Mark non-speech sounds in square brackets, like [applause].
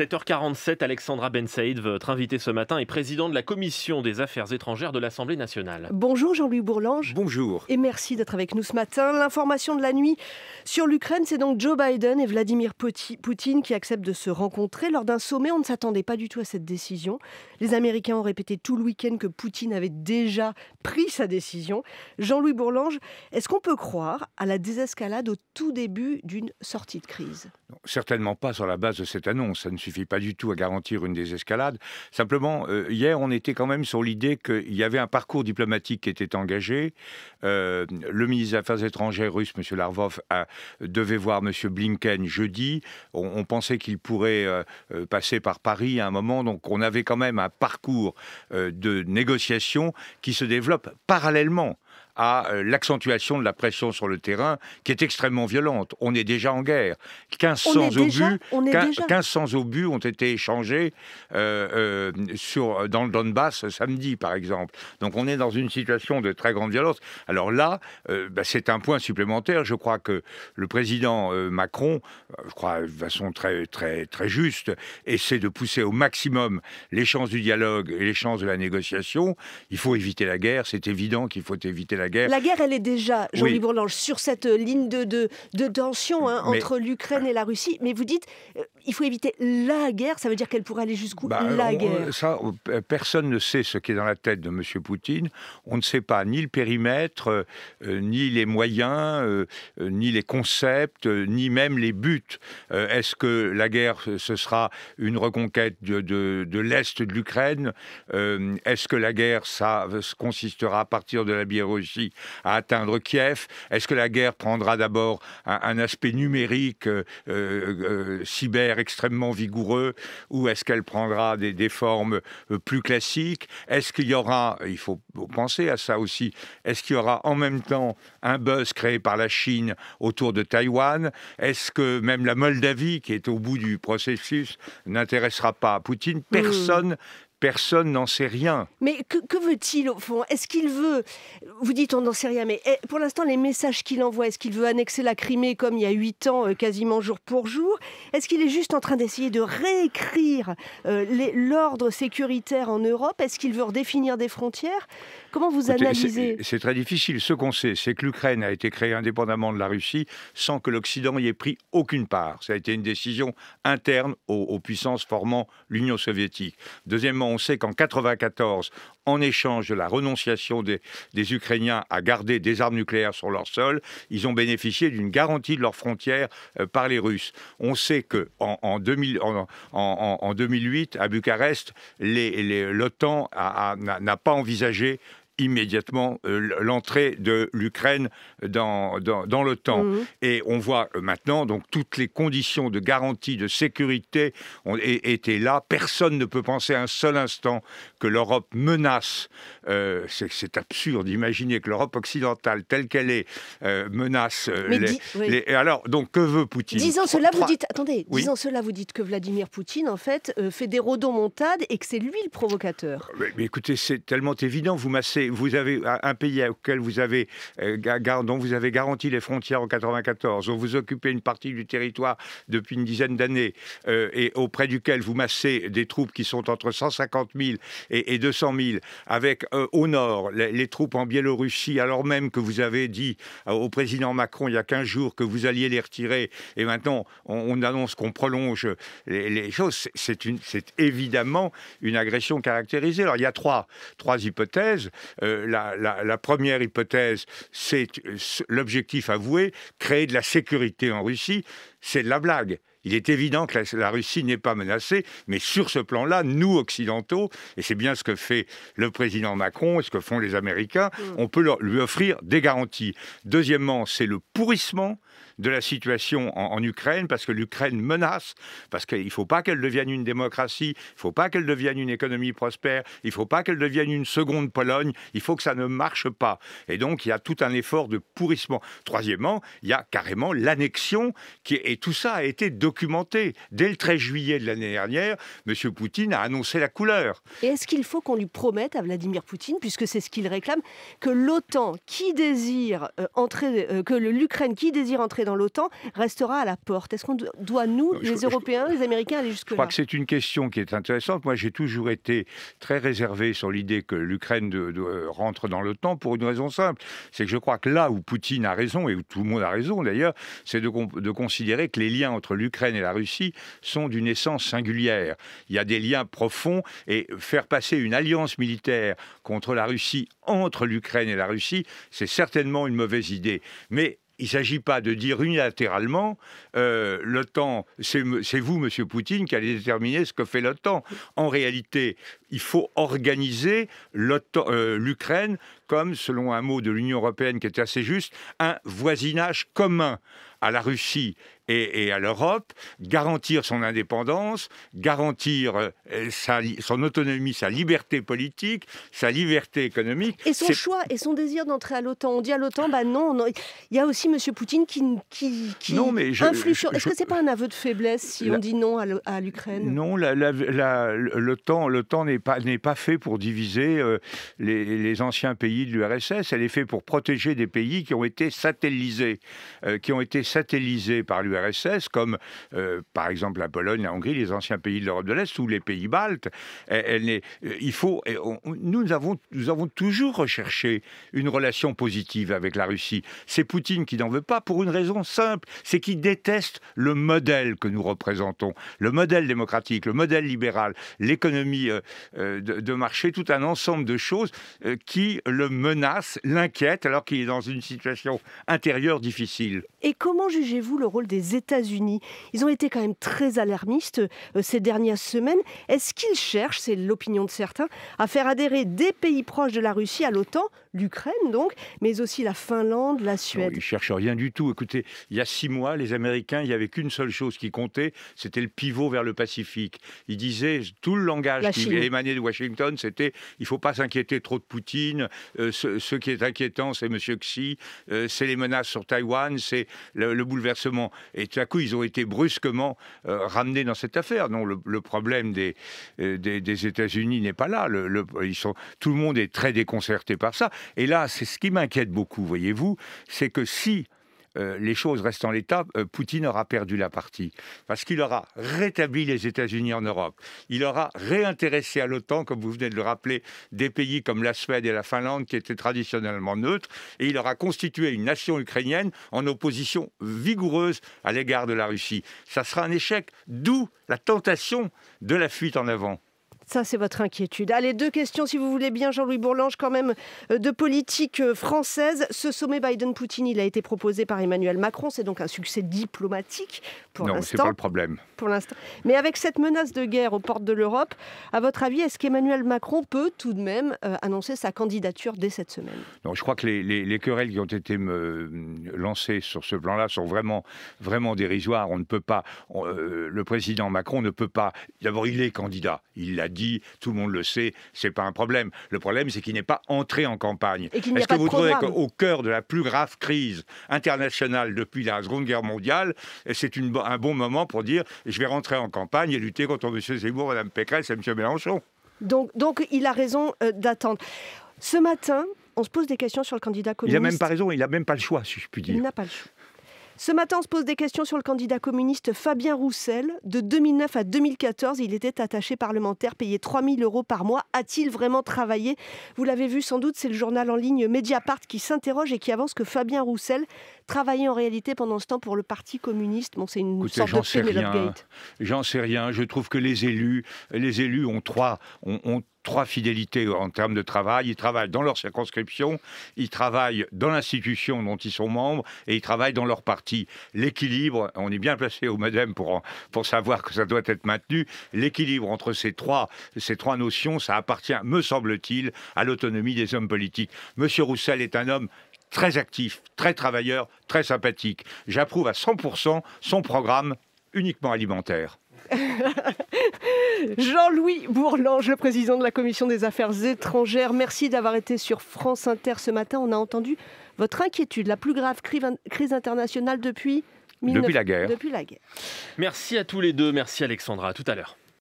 7h47, Alexandra Ben votre invitée ce matin, est président de la Commission des Affaires étrangères de l'Assemblée nationale. Bonjour Jean-Louis Bourlange. Bonjour. Et merci d'être avec nous ce matin. L'information de la nuit sur l'Ukraine, c'est donc Joe Biden et Vladimir Poutine qui acceptent de se rencontrer lors d'un sommet. On ne s'attendait pas du tout à cette décision. Les Américains ont répété tout le week-end que Poutine avait déjà pris sa décision. Jean-Louis Bourlange, est-ce qu'on peut croire à la désescalade au tout début d'une sortie de crise Certainement pas sur la base de cette annonce ne suffit pas du tout à garantir une désescalade. Simplement, euh, hier, on était quand même sur l'idée qu'il y avait un parcours diplomatique qui était engagé. Euh, le ministre des Affaires étrangères russe, M. Larvov, devait voir M. Blinken jeudi. On, pensait qu'il pourrait euh, passer par Paris à un moment. Donc, on avait quand même un parcours de négociation qui se développe parallèlement à euh, l'accentuation de la pression sur le terrain qui est extrêmement violente. On est déjà en guerre. 1500 obus, ont été échangés euh, euh, sur, dans le Donbass samedi, par exemple. Donc on est dans une situation de très grande violence. Alors là, bah, c'est un point supplémentaire. Je crois que le président Macron, je crois de façon très, très, très juste, essaie de pousser au maximum les chances du dialogue et les chances de la négociation. Il faut éviter la guerre. C'est évident qu'il faut éviter la la guerre, elle est déjà, Jean-Louis Bourlange, sur cette euh, ligne de, de, tension hein, entre l'Ukraine et la Russie. Mais vous dites, euh, il faut éviter la guerre. Ça veut dire qu'elle pourrait aller jusqu'où bah, La guerre. Ça, euh, personne ne sait ce qui est dans la tête de M. Poutine. On ne sait pas ni le périmètre, ni les moyens, ni les concepts, ni même les buts. Est-ce que la guerre, ce sera une reconquête de, de l'Est de l'Ukraine Est-ce que la guerre, ça consistera à partir de la Biélorussie à atteindre Kiev Est-ce que la guerre prendra d'abord un, aspect numérique, euh, euh, euh, cyber extrêmement vigoureux, ou est-ce qu'elle prendra des, formes plus classiques Est-ce qu'il y aura, il faut penser à ça aussi, est-ce qu'il y aura en même temps un buzz créé par la Chine autour de Taïwan Est-ce que même la Moldavie, qui est au bout du processus, n'intéressera pas à Poutine hmm. Personne Personne n'en sait rien. Mais que, veut-il au fond Est-ce qu'il veut, vous dites on n'en sait rien, mais eh, pour l'instant les messages qu'il envoie, est-ce qu'il veut annexer la Crimée comme il y a huit ans, euh, quasiment jour pour jour Est-ce qu'il est juste en train d'essayer de réécrire euh, l'ordre sécuritaire en Europe Est-ce qu'il veut redéfinir des frontières Comment vous analysez C'est très difficile. Ce qu'on sait, c'est que l'Ukraine a été créée indépendamment de la Russie sans que l'Occident y ait pris aucune part. Ça a été une décision interne aux puissances formant l'Union soviétique. Deuxièmement, on sait qu'en 94, en échange de la renonciation des, Ukrainiens à garder des armes nucléaires sur leur sol, ils ont bénéficié d'une garantie de leurs frontières euh, par les Russes. On sait que en, en, 2008, à Bucarest, l'OTAN n'a pas envisagé immédiatement euh, l'entrée de l'Ukraine dans, dans, l'OTAN. Mmh. Et on voit euh, maintenant, donc, toutes les conditions de garantie, de sécurité ont, étaient là. Personne ne peut penser un seul instant que l'Europe menace. Euh, c'est absurde d'imaginer que l'Europe occidentale, telle qu'elle est, menace. alors, donc, que veut Poutine Disant cela, vous dites. Attendez, cela, vous dites que Vladimir Poutine, en fait, fait des rodomontades et que c'est lui le provocateur. mais écoutez, c'est tellement évident. Vous massez vous avez un pays auquel vous avez, euh, dont vous avez garanti les frontières en 94, dont vous occupez une partie du territoire depuis une dizaine d'années, euh, et auprès duquel vous massez des troupes qui sont entre 150 000 et, 200 000, avec euh, au nord les, troupes en Biélorussie, alors même que vous avez dit au président Macron il y a 15 jours que vous alliez les retirer, et maintenant on, annonce qu'on prolonge les, choses, c'est évidemment une agression caractérisée. Alors il y a trois, trois hypothèses. Euh, la, première hypothèse, c'est euh, l'objectif avoué, créer de la sécurité en Russie, c'est de la blague. Il est évident que la, Russie n'est pas menacée, mais sur ce plan-là, nous, Occidentaux, et c'est bien ce que fait le président Macron et ce que font les Américains, mm. on peut lui offrir des garanties. Deuxièmement, c'est le pourrissement de la situation en, Ukraine, parce que l'Ukraine menace, parce qu'il ne faut pas qu'elle devienne une démocratie, il ne faut pas qu'elle devienne une économie prospère, il ne faut pas qu'elle devienne une seconde Pologne, il faut que ça ne marche pas. Et donc, il y a tout un effort de pourrissement. Troisièmement, il y a carrément l'annexion, et tout ça a été documenté. Dès le 13 juillet de l'année dernière, M. Poutine a annoncé la couleur. Et est-ce qu'il faut qu'on lui promette à Vladimir Poutine, puisque c'est ce qu'il réclame, que l'OTAN qui désire euh, entrer, euh, que l'Ukraine qui désire entrer dans dans l'OTAN restera à la porte. Est-ce qu'on doit, nous, les Européens, les Américains, aller jusque-là Je crois que c'est une question qui est intéressante. Moi, j'ai toujours été très réservé sur l'idée que l'Ukraine rentre dans l'OTAN pour une raison simple. C'est que je crois que là où Poutine a raison, et où tout le monde a raison d'ailleurs, c'est de, de considérer que les liens entre l'Ukraine et la Russie sont d'une essence singulière. Il y a des liens profonds et faire passer une alliance militaire contre la Russie entre l'Ukraine et la Russie, c'est certainement une mauvaise idée. Mais il ne s'agit pas de dire unilatéralement euh, l'OTAN, c'est vous, Monsieur Poutine, qui allez déterminer ce que fait l'OTAN. En réalité, il faut organiser euh, l'Ukraine comme, selon un mot de l'Union européenne qui est assez juste, un voisinage commun à la Russie et, à l'Europe, garantir son indépendance, garantir euh, son autonomie, sa liberté politique, sa liberté économique. Et son choix et son désir d'entrer à l'OTAN. On dit à l'OTAN, bah non, il y a aussi M. Poutine qui, qui, influe sur... Est-ce que c'est pas un aveu de faiblesse si on dit non à l'Ukraine Non, la, l'OTAN n'est pas, pas fait pour diviser euh, les, anciens pays de l'URSS, elle est faite pour protéger des pays qui ont été satellisés, euh, qui ont été satellisés par l'URSS l'URSS, comme euh, par exemple la Pologne, la Hongrie, les anciens pays de l'Europe de l'Est ou les pays baltes. Elle, eh, eh, euh, il faut, eh, nous, avons, nous avons toujours recherché une relation positive avec la Russie. C'est Poutine qui n'en veut pas pour une raison simple, c'est qu'il déteste le modèle que nous représentons, le modèle démocratique, le modèle libéral, l'économie euh, de, de, marché, tout un ensemble de choses qui le menacent, l'inquiètent alors qu'il est dans une situation intérieure difficile. Et comment jugez-vous le rôle des États-Unis. Ils ont été quand même très alarmistes euh, ces dernières semaines. Est-ce qu'ils cherchent, c'est l'opinion de certains, à faire adhérer des pays proches de la Russie à l'OTAN, l'Ukraine donc, mais aussi la Finlande, la oh, Suède. Ils ils cherchent rien du tout. Écoutez, il y a six mois, les Américains, il n'y avait qu'une seule chose qui comptait, c'était le pivot vers le Pacifique. Ils disaient, tout le langage qui émanait de Washington, c'était il ne faut pas s'inquiéter trop de Poutine, euh, ce, qui est inquiétant, c'est monsieur Xi, euh, c'est les menaces sur Taïwan, c'est le, le, bouleversement et tout à coup, ils ont été brusquement euh, ramenés dans cette affaire. Non, le, problème euh, des, États-Unis n'est pas là. tout le monde est très déconcerté par ça. Et là, c'est ce qui m'inquiète beaucoup, voyez-vous, c'est que si euh, les choses restent en l'état, euh, Poutine aura perdu la partie. Parce qu'il aura rétabli les États-Unis en Europe. Il aura réintéressé à l'OTAN, comme vous venez de le rappeler, des pays comme la Suède et la Finlande qui étaient traditionnellement neutres. Et il aura constitué une nation ukrainienne en opposition vigoureuse à l'égard de la Russie. Ça sera un échec, d'où la tentation de la fuite en avant. Ça, c'est votre inquiétude. Allez, deux questions, si vous voulez bien, Jean-Louis Bourlange, quand même, euh, de politique euh, française. Ce sommet Biden-Poutine, il a été proposé par Emmanuel Macron. C'est donc un succès diplomatique pour l'instant. Non, c'est pas le problème. Pour l'instant. Mais avec cette menace de guerre aux portes de l'Europe, à votre avis, est-ce qu'Emmanuel Macron peut tout de même euh, annoncer sa candidature dès cette semaine Non, je crois que les, querelles qui ont été lancées sur ce plan-là sont vraiment, vraiment dérisoires. On ne peut pas. le président Macron ne peut pas. D'abord, il est candidat. Il l'a dit dit, tout le monde le sait, c'est pas un problème. Le problème, c'est qu'il n'est pas entré en campagne. Est-ce que vous trouvez qu'au cœur de la plus grave crise internationale depuis la Seconde Guerre mondiale, c'est un bon moment pour dire je vais rentrer en campagne et lutter contre M. Zemmour, Mme Pécresse et M. Mélenchon donc, donc il a raison euh, d'attendre. Ce matin, on se pose des questions sur le candidat communiste. Il n'a même pas raison, il n'a même pas le choix, si je puis dire. Il n'a pas le choix. Ce matin, on se pose des questions sur le candidat communiste Fabien Roussel. De 2009 à 2014, il était attaché parlementaire, payé 3 000 euros par mois. A-t-il vraiment travaillé Vous l'avez vu sans doute, c'est le journal en ligne Mediapart qui s'interroge et qui avance que Fabien Roussel travaillait en réalité pendant ce temps pour le Parti communiste. Bon, c'est une sorte de J'en sais rien. Je trouve que les élus, les élus ont trois, trois fidélités en termes de travail. Ils travaillent dans leur circonscription, ils travaillent dans l'institution dont ils sont membres et ils travaillent dans leur parti. L'équilibre, on est bien placé au Madame pour, pour savoir que ça doit être maintenu. L'équilibre entre ces trois, ces trois notions, ça appartient, me semble-t-il, à l'autonomie des hommes politiques. Monsieur Roussel est un homme très actif, très travailleur, très sympathique. J'approuve à 100% son programme uniquement alimentaire. [laughs] Jean-Louis Bourlange, le président de la commission des affaires étrangères, merci d'avoir été sur France Inter ce matin. On a entendu votre inquiétude, la plus grave crise internationale depuis, la guerre. la guerre. Merci à tous les deux, merci Alexandra, à tout à l'heure.